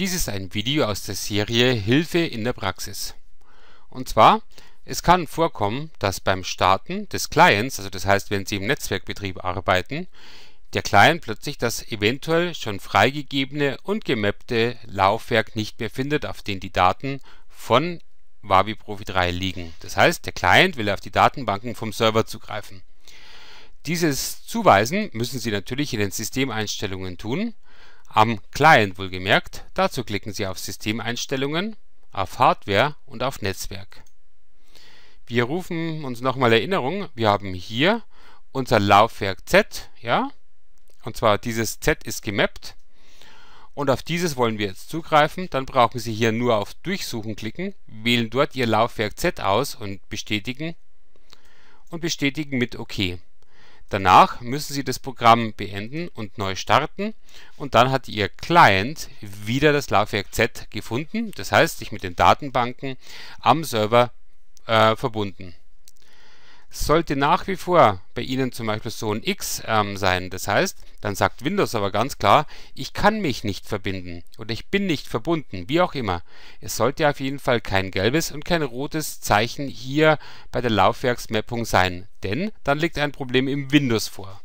Dies ist ein Video aus der Serie Hilfe in der Praxis. Und zwar, es kann vorkommen, dass beim Starten des Clients, also das heißt, wenn Sie im Netzwerkbetrieb arbeiten, der Client plötzlich das eventuell schon freigegebene und gemappte Laufwerk nicht mehr findet, auf dem die Daten von Wavi Profi 3 liegen. Das heißt, der Client will auf die Datenbanken vom Server zugreifen. Dieses Zuweisen müssen Sie natürlich in den Systemeinstellungen tun am Client wohlgemerkt. Dazu klicken Sie auf Systemeinstellungen, auf Hardware und auf Netzwerk. Wir rufen uns nochmal Erinnerung, wir haben hier unser Laufwerk Z, ja, und zwar dieses Z ist gemappt und auf dieses wollen wir jetzt zugreifen, dann brauchen Sie hier nur auf Durchsuchen klicken, wählen dort Ihr Laufwerk Z aus und bestätigen und bestätigen mit OK. Danach müssen Sie das Programm beenden und neu starten und dann hat Ihr Client wieder das Laufwerk Z gefunden, das heißt sich mit den Datenbanken am Server äh, verbunden sollte nach wie vor bei Ihnen zum Beispiel so ein X ähm, sein. Das heißt, dann sagt Windows aber ganz klar, ich kann mich nicht verbinden oder ich bin nicht verbunden, wie auch immer. Es sollte auf jeden Fall kein gelbes und kein rotes Zeichen hier bei der Laufwerksmappung sein, denn dann liegt ein Problem im Windows vor.